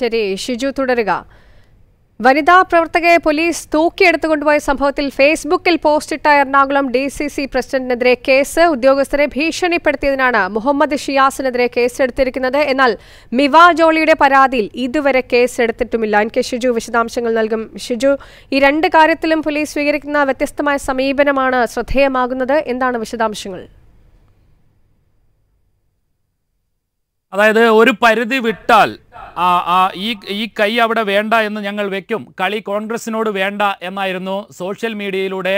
ശരി ഷിജു തുടരുക വനിതാ പ്രവർത്തകയെ പോലീസ് തൂക്കിയെടുത്തുകൊണ്ടുപോയ കൊണ്ടുപോയ സംഭവത്തിൽ ഫേസ്ബുക്കിൽ പോസ്റ്റിട്ട എറണാകുളം ഡി സി സി പ്രസിഡന്റിനെതിരെ കേസ് ഉദ്യോഗസ്ഥരെ ഭീഷണിപ്പെടുത്തിയതിനാണ് മുഹമ്മദ് ഷിയാസിനെതിരെ കേസെടുത്തിരിക്കുന്നത് എന്നാൽ മിവാ ജോളിയുടെ പരാതിയിൽ ഇതുവരെ കേസെടുത്തിട്ടുമില്ല എൻ കെ ഷിജു വിശദാംശങ്ങൾ നൽകും ഷിജു ഈ രണ്ട് കാര്യത്തിലും പോലീസ് സ്വീകരിക്കുന്ന വ്യത്യസ്തമായ സമീപനമാണ് ശ്രദ്ധേയമാകുന്നത് എന്താണ് വിശദാംശങ്ങൾ അതായത് ഒരു പരിധി വിട്ടാൽ ഈ ഈ കൈ അവിടെ വേണ്ട എന്ന് ഞങ്ങൾ വെക്കും കളി കോൺഗ്രസിനോട് വേണ്ട എന്നായിരുന്നു സോഷ്യൽ മീഡിയയിലൂടെ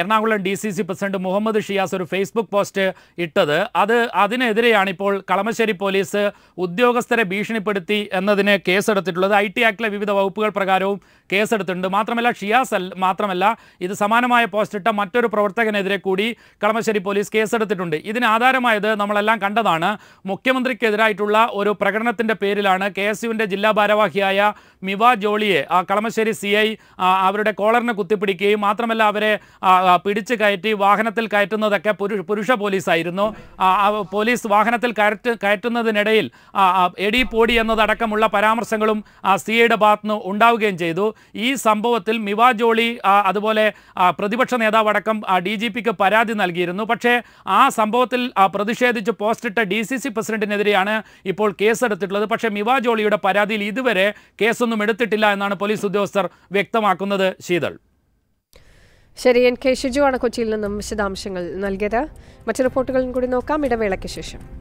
Ernakulam D C C president Muhammad Shiyas ഒരു ഫേസ്ബുക്ക് പോസ്റ്റ് ഇട്ടത് അത് അതിനെതിരെയാണ് ഇപ്പോൾ കളമശ്ശേരി പോലീസ് ഉദ്യോഗസ്ഥരെ ഭീഷണിപ്പെടുത്തി എന്നതിന് കേസെടുത്തിട്ടുള്ളത് ഐ ടി ആക്ടിലെ വിവിധ വകുപ്പുകൾ പ്രകാരവും കേസെടുത്തിട്ടുണ്ട് മാത്രമല്ല ഷിയാസ് മാത്രമല്ല ഇത് സമാനമായ പോസ്റ്റ് ഇട്ട മറ്റൊരു പ്രവർത്തകനെതിരെ കൂടി കളമശ്ശേരി പോലീസ് കേസെടുത്തിട്ടുണ്ട് ഇതിന് ആധാരമായത് നമ്മളെല്ലാം കണ്ടതാണ് മുഖ്യമന്ത്രിക്കെതിരായിട്ടുള്ള ഒരു പ്രകടനത്തിൻ്റെ പേരിലാണ് കേസിലാണ് കെ എസ് യുവിൻ്റെ ജില്ലാ ഭാരവാഹിയായ മിവ ജോളിയെ കളമശ്ശേരി സി ഐ അവരുടെ കോളറിനെ കുത്തിപ്പിടിക്കുകയും മാത്രമല്ല അവരെ പിടിച്ചു കയറ്റി വാഹനത്തിൽ കയറ്റുന്നതൊക്കെ പുരുഷ പോലീസായിരുന്നു പോലീസ് വാഹനത്തിൽ കയറ്റ കയറ്റുന്നതിനിടയിൽ എടി പോടി എന്നതടക്കമുള്ള പരാമർശങ്ങളും സി ഐയുടെ ഭാഗത്തുനിന്ന് ഉണ്ടാവുകയും ചെയ്തു ഈ സംഭവത്തിൽ മിവ ജോളി അതുപോലെ പ്രതിപക്ഷ നേതാവടക്കം ഡി ജി പിക്ക് പരാതി നൽകിയിരുന്നു പക്ഷേ ആ സംഭവത്തിൽ പ്രതിഷേധിച്ച് പോസ്റ്റിട്ട ഡി സി സി പ്രസിഡന്റിനെതിരെയാണ് ഇപ്പോൾ കേസെടുത്തിട്ടുള്ളത് പക്ഷേ മിവ ശിവാജോളിയുടെ പരാതിയിൽ ഇതുവരെ കേസൊന്നും എടുത്തിട്ടില്ല എന്നാണ് പോലീസ് ഉദ്യോഗസ്ഥർ വ്യക്തമാക്കുന്നത് ശീതൾ ശരി എൻ കെ ഷിജു ആണ് കൊച്ചിയിൽ നിന്നും വിശദാംശങ്ങൾ നൽകിയത് മറ്റു റിപ്പോർട്ടുകളും കൂടി നോക്കാം ഇടവേളയ്ക്ക് ശേഷം